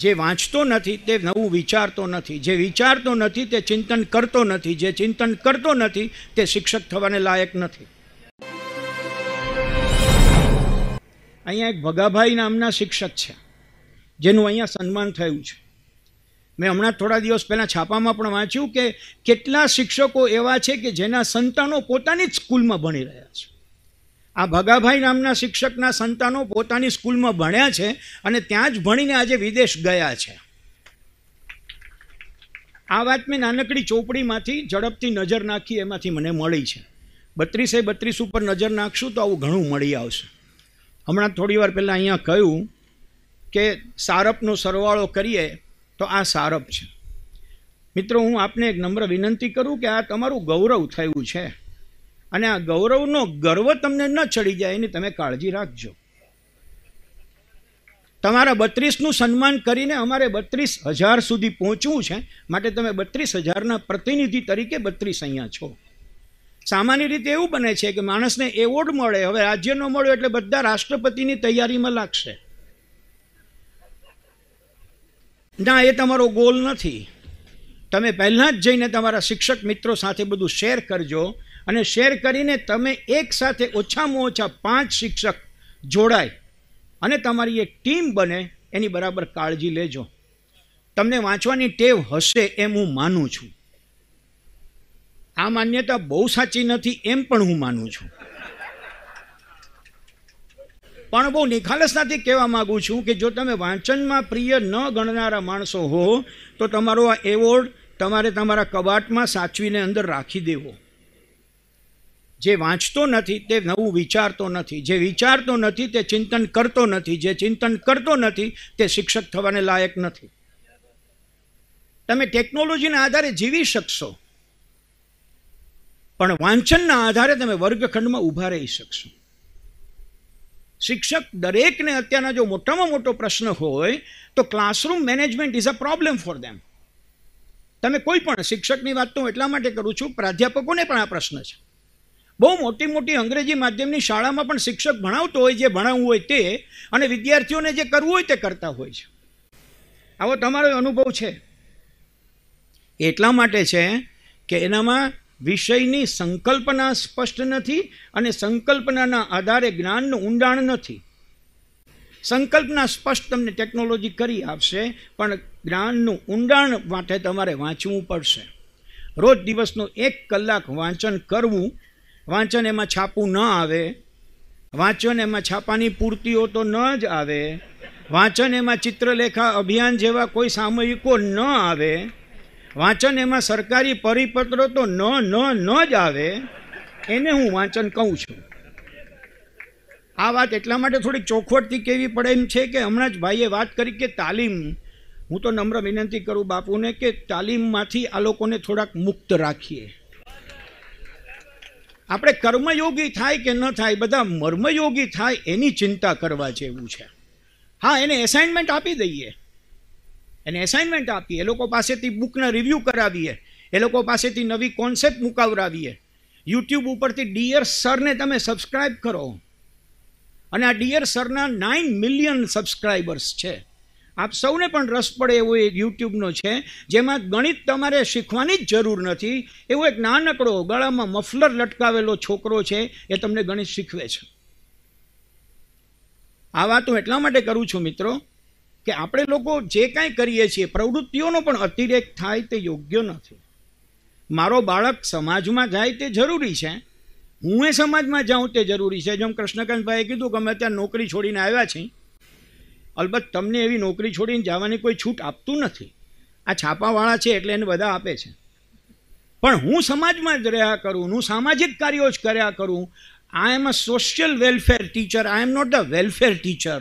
જે વાંચતો નથી તે નવું વિચારતો નથી જે વિચારતો નથી તે ચિંતન કરતો નથી જે ચિંતન કરતો નથી તે શિક્ષક થવાને લાયક નથી અહીંયા એક ભગાભાઈ નામના શિક્ષક છે જેનું અહીંયા સન્માન થયું છે મેં હમણાં થોડા દિવસ પહેલાં છાપામાં પણ વાંચ્યું કે કેટલા શિક્ષકો એવા છે કે જેના સંતાનો પોતાની જ સ્કૂલમાં ભણી રહ્યા છે આ ભગાભાઈ નામના શિક્ષકના સંતાનો પોતાની સ્કૂલમાં ભણ્યા છે અને ત્યાં જ ભણીને આજે વિદેશ ગયા છે આ વાત મેં નાનકડી ચોપડીમાંથી ઝડપથી નજર નાખી એમાંથી મને મળી છે બત્રીસે બત્રીસ ઉપર નજર નાખશું તો આવું ઘણું મળી આવશે હમણાં થોડી વાર પહેલાં અહીંયા કહ્યું કે સારપનો સરવાળો કરીએ તો આ સારપ છે મિત્રો હું આપને એક નમ્ર વિનંતી કરું કે આ તમારું ગૌરવ થયું છે અને આ ગૌરવનો ગર્વ તમને ન ચડી જાય એની તમે કાળજી રાખજો તમારા બત્રીસનું સન્માન કરીને અમારે બત્રીસ હજાર સુધી પહોંચવું છે માટે તમે બત્રીસ હજારના પ્રતિનિધિ તરીકે બત્રીસ અહીંયા છો સામાન્ય રીતે એવું બને છે કે માણસને એવોર્ડ મળે હવે રાજ્યનો મળ્યો એટલે બધા રાષ્ટ્રપતિની તૈયારીમાં લાગશે ના એ તમારો ગોલ નથી તમે પહેલાં જ જઈને તમારા શિક્ષક મિત્રો સાથે બધું શેર કરજો અને શેર કરીને તમે એકસાથે ઓછામાં ઓછા પાંચ શિક્ષક જોડાય અને તમારી એક ટીમ બને એની બરાબર કાળજી લેજો તમને વાંચવાની ટેવ હશે એમ હું માનું છું આ માન્યતા બહુ સાચી નથી એમ પણ હું માનું છું પણ બહુ નિખાલસનાથી કહેવા માગું છું કે જો તમે વાંચનમાં પ્રિય ન ગણનારા માણસો હો તો તમારો આ એવોર્ડ તમારે તમારા કબાટમાં સાચવીને અંદર રાખી દેવો જે વાંચતો નથી તે નવું વિચારતો નથી જે વિચારતો નથી તે ચિંતન કરતો નથી જે ચિંતન કરતો નથી તે શિક્ષક થવાને લાયક નથી તમે ટેકનોલોજીના આધારે જીવી શકશો પણ વાંચનના આધારે તમે વર્ગખંડમાં ઊભા રહી શકશો શિક્ષક દરેકને અત્યારના જો મોટામાં મોટો પ્રશ્ન હોય તો classroom management is a problem for them તમે કોઈ પણ શિક્ષકની વાત તો એટલા માટે કરું છું પ્રાધ્યાપકોને પણ આ પ્રશ્ન છે બહુ મોટી મોટી અંગ્રેજી માધ્યમની શાળામાં પણ શિક્ષક ભણાવતો હોય જે ભણાવવું હોય તે અને વિદ્યાર્થીઓને જે કરવું હોય તે કરતા હોય છે આવો તમારો અનુભવ છે એટલા માટે છે કે એનામાં વિષયની સંકલ્પના સ્પષ્ટ નથી અને સંકલ્પનાના આધારે જ્ઞાનનું ઊંડાણ નથી સંકલ્પના સ્પષ્ટ તમને ટેકનોલોજી કરી આપશે પણ જ્ઞાનનું ઊંડાણ માટે તમારે વાંચવું પડશે રોજ દિવસનું એક કલાક વાંચન કરવું વાંચન એમાં છાપું ન આવે વાંચન એમાં છાપાની પૂર્તિઓ તો ન જ આવે વાંચન એમાં ચિત્રલેખા અભિયાન જેવા કોઈ સામયિકો ન આવે વાંચન એમાં સરકારી પરિપત્રો તો ન ન ન જ આવે એને હું વાંચન કહું છું આ વાત એટલા માટે થોડીક ચોખવટથી કહેવી પડે એમ છે કે હમણાં જ ભાઈએ વાત કરી કે તાલીમ હું તો નમ્ર વિનંતી કરું બાપુને કે તાલીમમાંથી આ લોકોને થોડાક મુક્ત રાખીએ આપણે કર્મયોગી થાય કે ન થાય બધા મર્મયોગી થાય એની ચિંતા કરવા જેવું છે હા એને એસાઇનમેન્ટ આપી દઈએ એને એસાઇનમેન્ટ આપીએ એ લોકો પાસેથી બુકના રિવ્યૂ કરાવીએ એ લોકો પાસેથી નવી કોન્સેપ્ટ મુકાવરાવીએ યુટ્યુબ ઉપરથી ડિયર સરને તમે સબસ્ક્રાઇબ કરો અને આ ડિયર સરના નાઇન મિલિયન સબસ્ક્રાઇબર્સ છે આપ સૌને પણ રસ પડે એવો એ યુટ્યુબનો છે જેમાં ગણિત તમારે શીખવાની જ જરૂર નથી એવો એક નાનકડો ગળામાં મફલર લટકાવેલો છોકરો છે એ તમને ગણિત શીખવે છે આ વાત હું એટલા માટે કરું છું મિત્રો કે આપણે લોકો જે કાંઈ કરીએ છીએ પ્રવૃત્તિઓનો પણ અતિરેક થાય તે યોગ્ય નથી મારો બાળક સમાજમાં જાય તે જરૂરી છે હું એ સમાજમાં જાઉં તે જરૂરી છે જેમ કૃષ્ણકાંતભાઈએ કીધું કે અમે ત્યાં નોકરી છોડીને આવ્યા છીએ અલબત્ત તમને એવી નોકરી છોડીને જવાની કોઈ છૂટ આપતું નથી આ છાપાવાળા છે એટલે એને બધા આપે છે પણ હું સમાજમાં જ રહ્યા કરું હું સામાજિક કાર્યો જ કર્યા કરું I am a social welfare teacher I am not the welfare teacher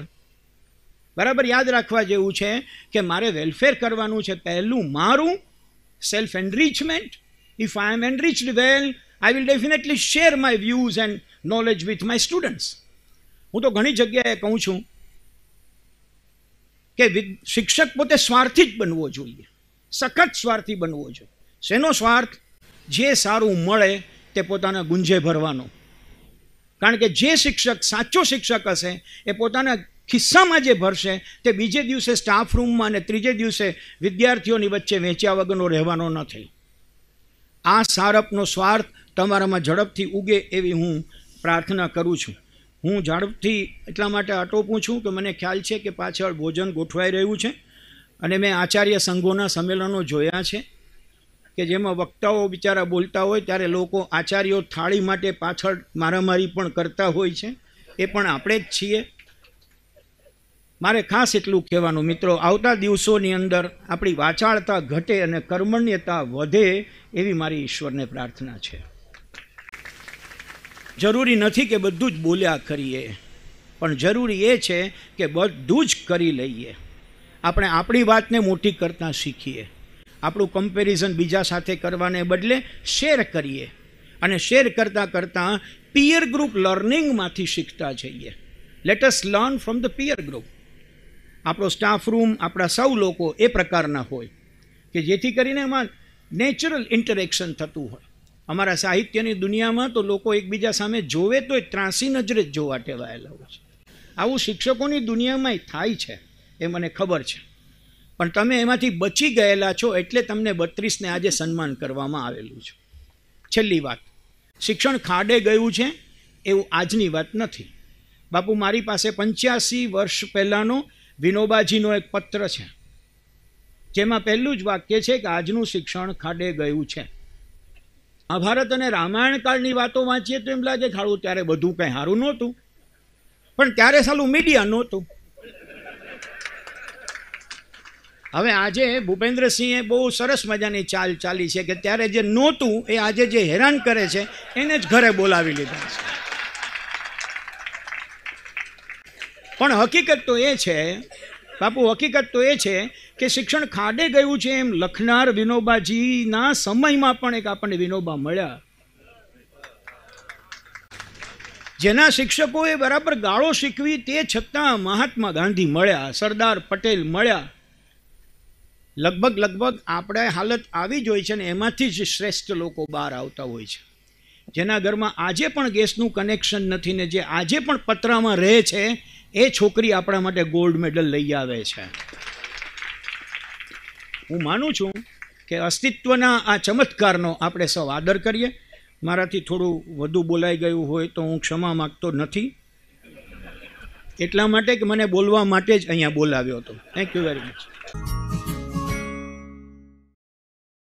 બરાબર યાદ રાખવા જેવું છે કે મારે વેલફેર કરવાનું છે પહેલું મારું self enrichment if I am enriched well I will definitely share my views and knowledge with my students હું તો ઘણી જગ્યાએ કહું છું કે શિક્ષક પોતે સ્વાર્થી જ બનવો જોઈએ સખત સ્વાર્થી બનવો જોઈએ શેનો સ્વાર્થ જે સારું મળે તે પોતાના ગુંજે ભરવાનો કારણ કે જે શિક્ષક સાચો શિક્ષક હશે એ પોતાના ખિસ્સામાં જે ભરશે તે બીજે દિવસે સ્ટાફ રૂમમાં અને ત્રીજે દિવસે વિદ્યાર્થીઓની વચ્ચે વેચ્યા વગરનો રહેવાનો નથી આ સારપનો સ્વાર્થ તમારામાં ઝડપથી ઉગે એવી હું પ્રાર્થના કરું છું હું ઝડપથી એટલા માટે અટોપું છું કે મને ખ્યાલ છે કે પાછળ ભોજન ગોઠવાઈ રહ્યું છે અને મેં આચાર્ય સંઘોના સંમેલનો જોયા છે કે જેમાં વક્તાઓ બિચારા બોલતા હોય ત્યારે લોકો આચાર્યો થાળી માટે પાછળ મારામારી પણ કરતા હોય છે એ પણ આપણે જ છીએ મારે ખાસ એટલું કહેવાનું મિત્રો આવતા દિવસોની અંદર આપણી વાચાળતા ઘટે અને કર્મણ્યતા વધે એવી મારી ઈશ્વરને પ્રાર્થના છે જરૂરી નથી કે બધું જ બોલ્યા કરીએ પણ જરૂરી એ છે કે બધું જ કરી લઈએ આપણે આપણી વાતને મોટી કરતાં શીખીએ આપણું કમ્પેરિઝન બીજા સાથે કરવાને બદલે શેર કરીએ અને શેર કરતાં કરતાં પિયર ગ્રુપ લર્નિંગમાંથી શીખતા જઈએ let's learn from the peer group આપણો સ્ટાફ રૂમ આપણા સૌ લોકો એ પ્રકારના હોય કે જેથી કરીને એમાં નેચરલ ઇન્ટરેક્શન થતું હોય અમારા સાહિત્યની દુનિયામાં તો લોકો એકબીજા સામે જોવે તો એ ત્રાસી નજરે જ જોવા ટેવાયેલા હોય છે આવું શિક્ષકોની દુનિયામાંય થાય છે એ મને ખબર છે પણ તમે એમાંથી બચી ગયેલા છો એટલે તમને બત્રીસને આજે સન્માન કરવામાં આવેલું છે છેલ્લી વાત શિક્ષણ ખાડે ગયું છે એવું આજની વાત નથી બાપુ મારી પાસે પંચ્યાસી વર્ષ પહેલાંનો વિનોબાજીનો એક પત્ર છે જેમાં પહેલું જ વાક્ય છે કે આજનું શિક્ષણ ખાડે ગયું છે મહાભારત અને રામાયણ કાળની વાતો વાંચીએ તો એમ લાગે ખાડું ત્યારે બધું કંઈ સારું નહોતું પણ ત્યારે સાલું મીડિયા નહોતું હવે આજે ભૂપેન્દ્રસિંહે બહુ સરસ મજાની ચાલ ચાલી છે કે ત્યારે જે નહોતું એ આજે જે હેરાન કરે છે એને જ ઘરે બોલાવી લીધા છે પણ હકીકત તો એ છે બાપુ હકીકત તો એ છે કે શિક્ષણ ખાડે ગયું છે એમ લખનાર વિનોબાજીના સમયમાં પણ એક આપણને વિનોબા મળ્યા જેના શિક્ષકોએ બરાબર ગાળો શીખવી તે છતાં મહાત્મા ગાંધી મળ્યા સરદાર પટેલ મળ્યા લગભગ લગભગ આપણે હાલત આવી જ હોય છે ને એમાંથી જ શ્રેષ્ઠ લોકો બહાર આવતા હોય છે જેના ઘરમાં આજે પણ ગેસનું કનેક્શન નથી ને જે આજે પણ પતરામાં રહે છે એ છોકરી આપણા માટે ગોલ્ડ મેડલ લઈ આવે છે હું માનું છું કે અસ્તિત્વના આ ચમત્કારનો આપણે સૌ આદર કરીએ મારાથી થોડું વધુ બોલાઈ ગયું હોય તો હું ક્ષમા માગતો નથી એટલા માટે કે મને બોલવા માટે જ અહીંયા બોલાવ્યો હતો થેન્ક યુ વેરી મચ